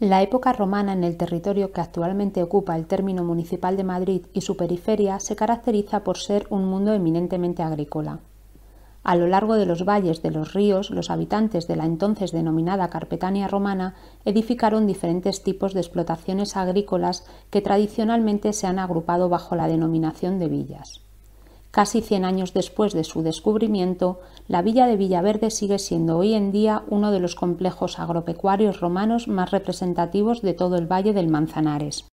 La época romana en el territorio que actualmente ocupa el término municipal de Madrid y su periferia se caracteriza por ser un mundo eminentemente agrícola. A lo largo de los valles de los ríos, los habitantes de la entonces denominada Carpetania romana edificaron diferentes tipos de explotaciones agrícolas que tradicionalmente se han agrupado bajo la denominación de villas. Casi 100 años después de su descubrimiento, la villa de Villaverde sigue siendo hoy en día uno de los complejos agropecuarios romanos más representativos de todo el Valle del Manzanares.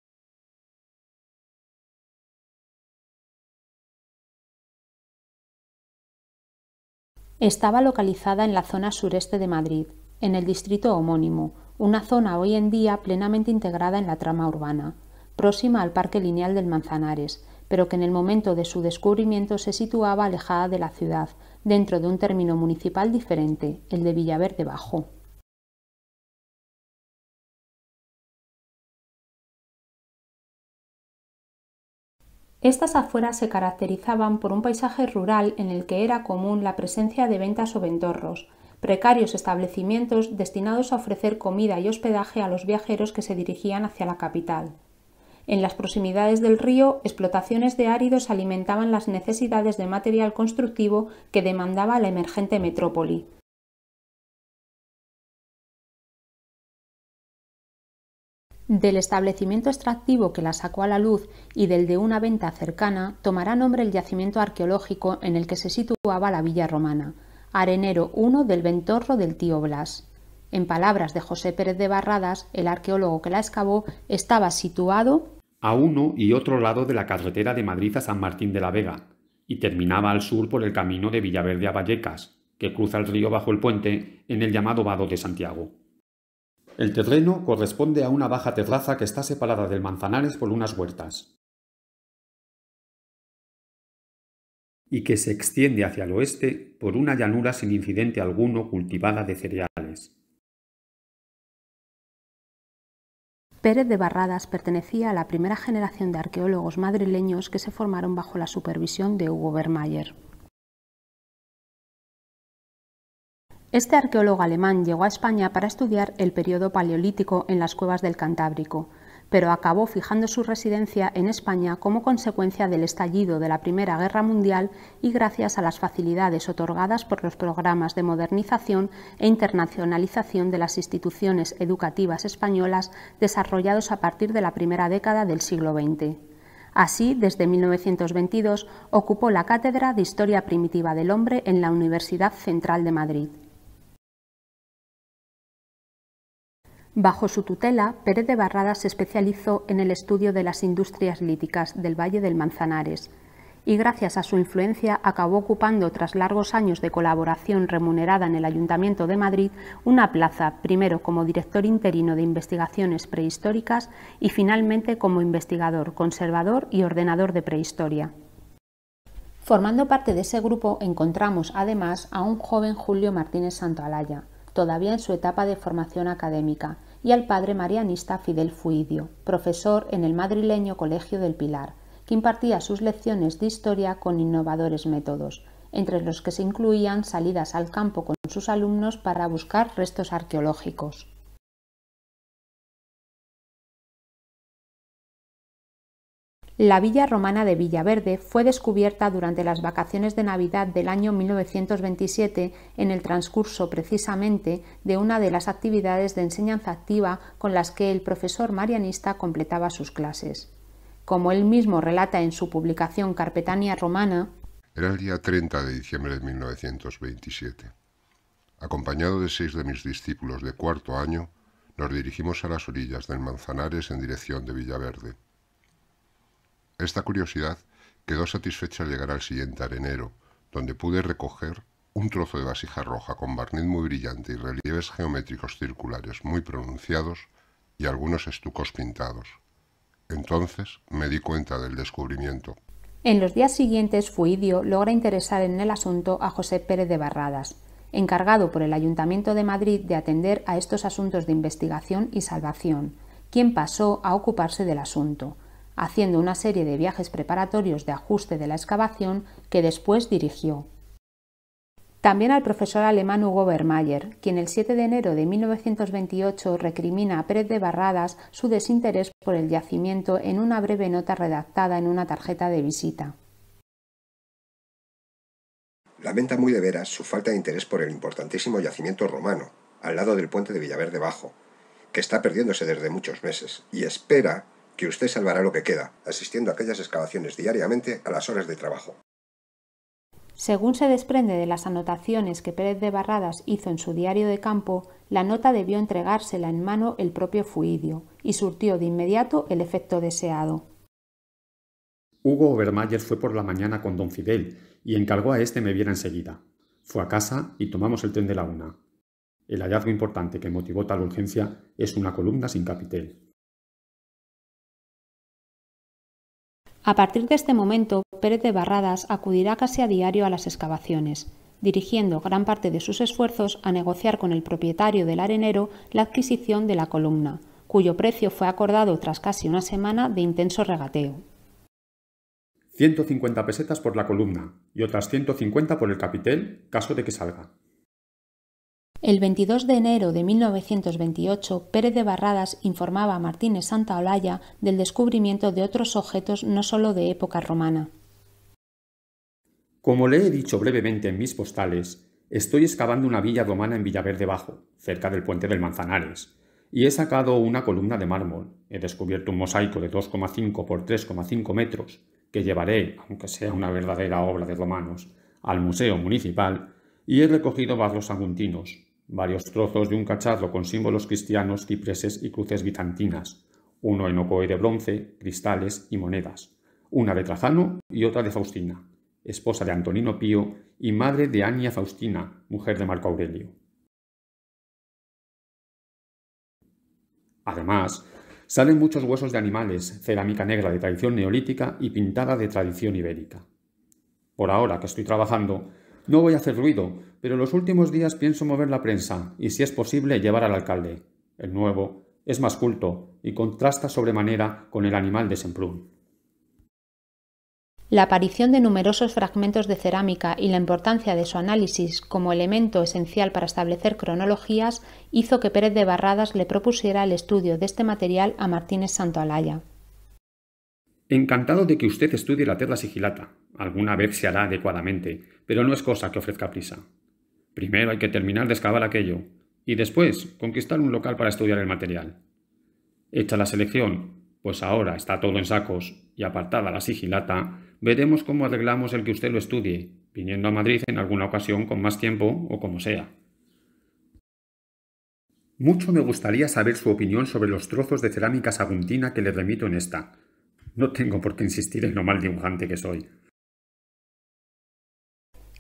Estaba localizada en la zona sureste de Madrid, en el distrito homónimo, una zona hoy en día plenamente integrada en la trama urbana, próxima al Parque Lineal del Manzanares, pero que en el momento de su descubrimiento se situaba alejada de la ciudad, dentro de un término municipal diferente, el de Villaverde Bajo. Estas afueras se caracterizaban por un paisaje rural en el que era común la presencia de ventas o ventorros, precarios establecimientos destinados a ofrecer comida y hospedaje a los viajeros que se dirigían hacia la capital. En las proximidades del río, explotaciones de áridos alimentaban las necesidades de material constructivo que demandaba la emergente metrópoli. Del establecimiento extractivo que la sacó a la luz y del de una venta cercana tomará nombre el yacimiento arqueológico en el que se situaba la villa romana, Arenero I del Ventorro del Tío Blas. En palabras de José Pérez de Barradas, el arqueólogo que la excavó, estaba situado a uno y otro lado de la carretera de Madrid a San Martín de la Vega, y terminaba al sur por el camino de Villaverde a Vallecas, que cruza el río bajo el puente en el llamado Vado de Santiago. El terreno corresponde a una baja terraza que está separada del Manzanares por unas huertas, y que se extiende hacia el oeste por una llanura sin incidente alguno cultivada de cereales. Pérez de Barradas pertenecía a la primera generación de arqueólogos madrileños que se formaron bajo la supervisión de Hugo Bermayer. Este arqueólogo alemán llegó a España para estudiar el periodo paleolítico en las cuevas del Cantábrico, pero acabó fijando su residencia en España como consecuencia del estallido de la Primera Guerra Mundial y gracias a las facilidades otorgadas por los programas de modernización e internacionalización de las instituciones educativas españolas desarrollados a partir de la primera década del siglo XX. Así, desde 1922 ocupó la cátedra de Historia Primitiva del Hombre en la Universidad Central de Madrid. Bajo su tutela, Pérez de Barradas se especializó en el estudio de las industrias líticas del Valle del Manzanares y gracias a su influencia acabó ocupando tras largos años de colaboración remunerada en el Ayuntamiento de Madrid una plaza, primero como director interino de investigaciones prehistóricas y finalmente como investigador, conservador y ordenador de prehistoria. Formando parte de ese grupo encontramos además a un joven Julio Martínez Santoalaya, todavía en su etapa de formación académica, y al padre marianista Fidel Fuidio, profesor en el madrileño Colegio del Pilar, que impartía sus lecciones de historia con innovadores métodos, entre los que se incluían salidas al campo con sus alumnos para buscar restos arqueológicos. La villa romana de Villaverde fue descubierta durante las vacaciones de Navidad del año 1927 en el transcurso precisamente de una de las actividades de enseñanza activa con las que el profesor marianista completaba sus clases. Como él mismo relata en su publicación Carpetania Romana, era el día 30 de diciembre de 1927. Acompañado de seis de mis discípulos de cuarto año, nos dirigimos a las orillas del Manzanares en dirección de Villaverde. Esta curiosidad quedó satisfecha al llegar al siguiente arenero, donde pude recoger un trozo de vasija roja con barniz muy brillante y relieves geométricos circulares muy pronunciados y algunos estucos pintados. Entonces me di cuenta del descubrimiento. En los días siguientes, Fuidio logra interesar en el asunto a José Pérez de Barradas, encargado por el Ayuntamiento de Madrid de atender a estos asuntos de investigación y salvación, quien pasó a ocuparse del asunto haciendo una serie de viajes preparatorios de ajuste de la excavación que después dirigió. También al profesor alemán Hugo Bermayer, quien el 7 de enero de 1928 recrimina a Pérez de Barradas su desinterés por el yacimiento en una breve nota redactada en una tarjeta de visita. Lamenta muy de veras su falta de interés por el importantísimo yacimiento romano, al lado del puente de Villaverde Bajo, que está perdiéndose desde muchos meses, y espera que usted salvará lo que queda, asistiendo a aquellas excavaciones diariamente a las horas de trabajo. Según se desprende de las anotaciones que Pérez de Barradas hizo en su diario de campo, la nota debió entregársela en mano el propio Fuidio y surtió de inmediato el efecto deseado. Hugo Obermayer fue por la mañana con don Fidel y encargó a este me viera enseguida. Fue a casa y tomamos el tren de la una. El hallazgo importante que motivó tal urgencia es una columna sin capitel. A partir de este momento, Pérez de Barradas acudirá casi a diario a las excavaciones, dirigiendo gran parte de sus esfuerzos a negociar con el propietario del arenero la adquisición de la columna, cuyo precio fue acordado tras casi una semana de intenso regateo. 150 pesetas por la columna y otras 150 por el capitel, caso de que salga. El 22 de enero de 1928, Pérez de Barradas informaba a Martínez Santaolalla del descubrimiento de otros objetos no sólo de época romana. Como le he dicho brevemente en mis postales, estoy excavando una villa romana en Villaverde Bajo, cerca del puente del Manzanares, y he sacado una columna de mármol. He descubierto un mosaico de 2,5 por 3,5 metros que llevaré, aunque sea una verdadera obra de romanos, al Museo Municipal y he recogido barros aguntinos, varios trozos de un cacharro con símbolos cristianos, cipreses y cruces bizantinas, uno en de bronce, cristales y monedas, una de Trajano y otra de Faustina, esposa de Antonino Pío y madre de Ania Faustina, mujer de Marco Aurelio. Además, salen muchos huesos de animales, cerámica negra de tradición neolítica y pintada de tradición ibérica. Por ahora que estoy trabajando, no voy a hacer ruido, pero en los últimos días pienso mover la prensa y, si es posible, llevar al alcalde. El nuevo es más culto y contrasta sobremanera con el animal de Semprún. La aparición de numerosos fragmentos de cerámica y la importancia de su análisis como elemento esencial para establecer cronologías hizo que Pérez de Barradas le propusiera el estudio de este material a Martínez Santoalaya. Encantado de que usted estudie la terra sigilata. Alguna vez se hará adecuadamente, pero no es cosa que ofrezca prisa. Primero hay que terminar de excavar aquello, y después conquistar un local para estudiar el material. Hecha la selección, pues ahora está todo en sacos, y apartada la sigilata, veremos cómo arreglamos el que usted lo estudie, viniendo a Madrid en alguna ocasión con más tiempo o como sea. Mucho me gustaría saber su opinión sobre los trozos de cerámica saguntina que le remito en esta, no tengo por qué insistir en lo mal dibujante que soy.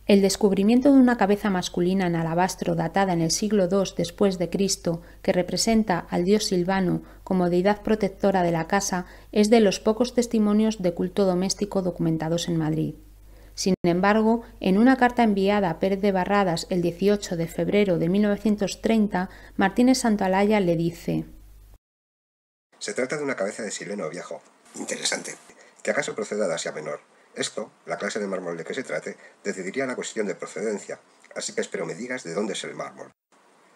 El descubrimiento de una cabeza masculina en alabastro datada en el siglo II después de Cristo, que representa al dios Silvano como deidad protectora de la casa, es de los pocos testimonios de culto doméstico documentados en Madrid. Sin embargo, en una carta enviada a Pérez de Barradas el 18 de febrero de 1930, Martínez Santalaya le dice: Se trata de una cabeza de sileno viejo, Interesante. Que acaso proceda de Asia Menor. Esto, la clase de mármol de que se trate, decidiría la cuestión de procedencia, así que espero me digas de dónde es el mármol.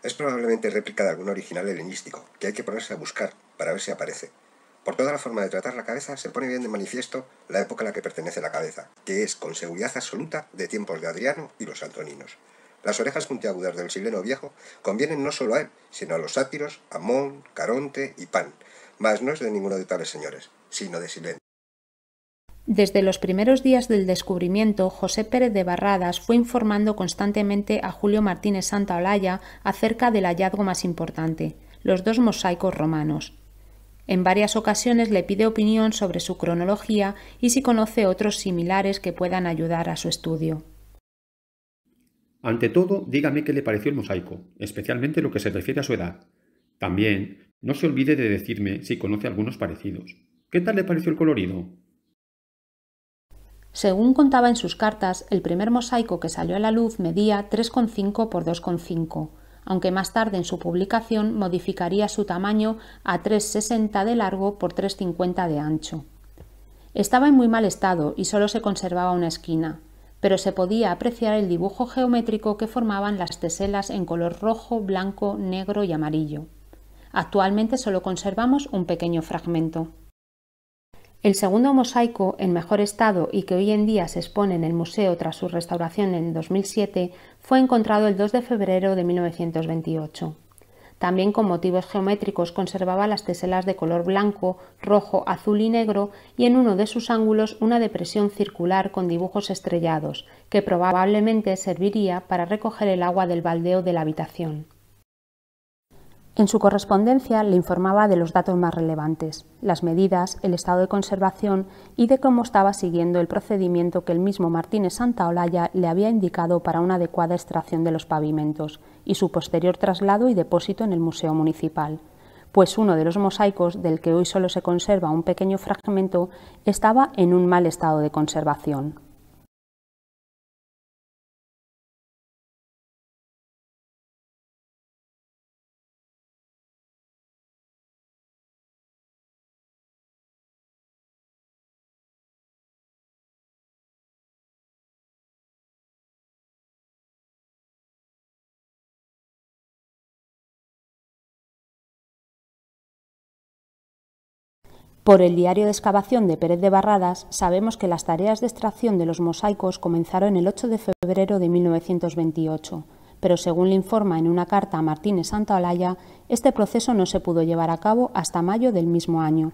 Es probablemente réplica de algún original helenístico, que hay que ponerse a buscar para ver si aparece. Por toda la forma de tratar la cabeza se pone bien de manifiesto la época a la que pertenece la cabeza, que es con seguridad absoluta de tiempos de Adriano y los antoninos. Las orejas puntiagudas del sileno viejo convienen no solo a él, sino a los sátiros, Amón, Caronte y Pan, mas no es de ninguno de tales señores de silencio. Desde los primeros días del descubrimiento, José Pérez de Barradas fue informando constantemente a Julio Martínez Santaolalla acerca del hallazgo más importante, los dos mosaicos romanos. En varias ocasiones le pide opinión sobre su cronología y si conoce otros similares que puedan ayudar a su estudio. Ante todo, dígame qué le pareció el mosaico, especialmente lo que se refiere a su edad. También, no se olvide de decirme si conoce algunos parecidos. ¿Qué tal le pareció el colorido? Según contaba en sus cartas, el primer mosaico que salió a la luz medía 3,5 por 2,5, aunque más tarde en su publicación modificaría su tamaño a 3,60 de largo por 3,50 de ancho. Estaba en muy mal estado y solo se conservaba una esquina, pero se podía apreciar el dibujo geométrico que formaban las teselas en color rojo, blanco, negro y amarillo. Actualmente solo conservamos un pequeño fragmento. El segundo mosaico, en mejor estado y que hoy en día se expone en el museo tras su restauración en 2007, fue encontrado el 2 de febrero de 1928. También con motivos geométricos conservaba las teselas de color blanco, rojo, azul y negro y en uno de sus ángulos una depresión circular con dibujos estrellados, que probablemente serviría para recoger el agua del baldeo de la habitación. En su correspondencia le informaba de los datos más relevantes, las medidas, el estado de conservación y de cómo estaba siguiendo el procedimiento que el mismo Martínez Santaolalla le había indicado para una adecuada extracción de los pavimentos y su posterior traslado y depósito en el Museo Municipal, pues uno de los mosaicos, del que hoy solo se conserva un pequeño fragmento, estaba en un mal estado de conservación. Por el diario de excavación de Pérez de Barradas sabemos que las tareas de extracción de los mosaicos comenzaron el 8 de febrero de 1928, pero según le informa en una carta a Martínez Santo Alaya, este proceso no se pudo llevar a cabo hasta mayo del mismo año.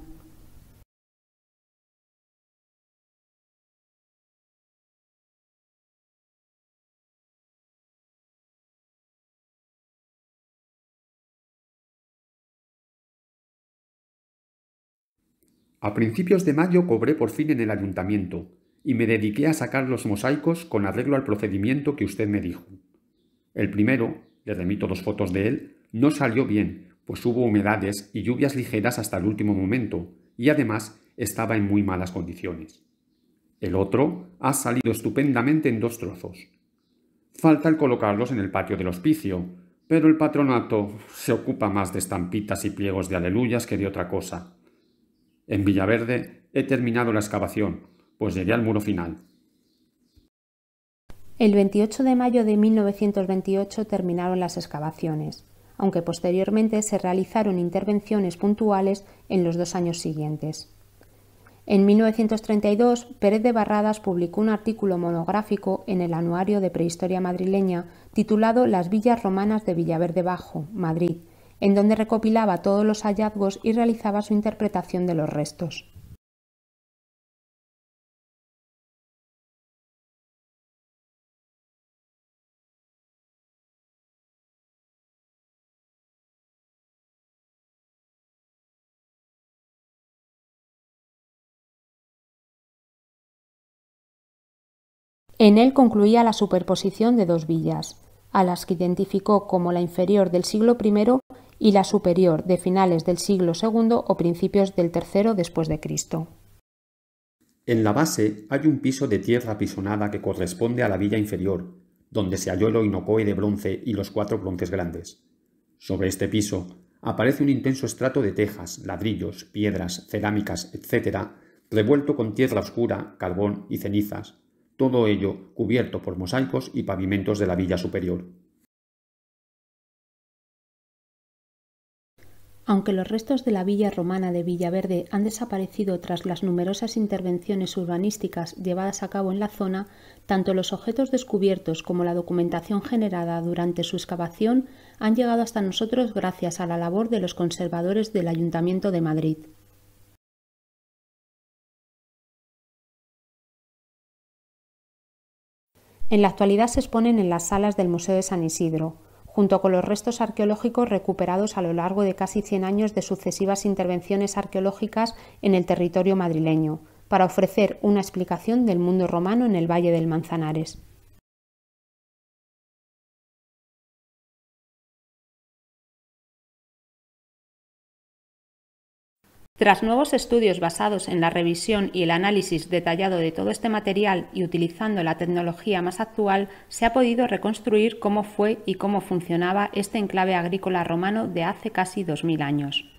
A principios de mayo cobré por fin en el ayuntamiento y me dediqué a sacar los mosaicos con arreglo al procedimiento que usted me dijo. El primero, le remito dos fotos de él, no salió bien, pues hubo humedades y lluvias ligeras hasta el último momento, y además estaba en muy malas condiciones. El otro ha salido estupendamente en dos trozos. Falta el colocarlos en el patio del hospicio, pero el patronato se ocupa más de estampitas y pliegos de aleluyas que de otra cosa. En Villaverde he terminado la excavación, pues llegué al muro final. El 28 de mayo de 1928 terminaron las excavaciones, aunque posteriormente se realizaron intervenciones puntuales en los dos años siguientes. En 1932, Pérez de Barradas publicó un artículo monográfico en el Anuario de Prehistoria Madrileña titulado Las villas romanas de Villaverde Bajo, Madrid, en donde recopilaba todos los hallazgos y realizaba su interpretación de los restos. En él concluía la superposición de dos villas, a las que identificó como la inferior del siglo I y la superior de finales del siglo II o principios del III después de Cristo. En la base hay un piso de tierra apisonada que corresponde a la villa inferior, donde se halló el oinocoe de bronce y los cuatro bronces grandes. Sobre este piso aparece un intenso estrato de tejas, ladrillos, piedras, cerámicas, etc., revuelto con tierra oscura, carbón y cenizas, todo ello cubierto por mosaicos y pavimentos de la villa superior. Aunque los restos de la villa romana de Villaverde han desaparecido tras las numerosas intervenciones urbanísticas llevadas a cabo en la zona, tanto los objetos descubiertos como la documentación generada durante su excavación han llegado hasta nosotros gracias a la labor de los conservadores del Ayuntamiento de Madrid. En la actualidad se exponen en las salas del Museo de San Isidro, junto con los restos arqueológicos recuperados a lo largo de casi 100 años de sucesivas intervenciones arqueológicas en el territorio madrileño, para ofrecer una explicación del mundo romano en el Valle del Manzanares. Tras nuevos estudios basados en la revisión y el análisis detallado de todo este material y utilizando la tecnología más actual, se ha podido reconstruir cómo fue y cómo funcionaba este enclave agrícola romano de hace casi 2.000 años.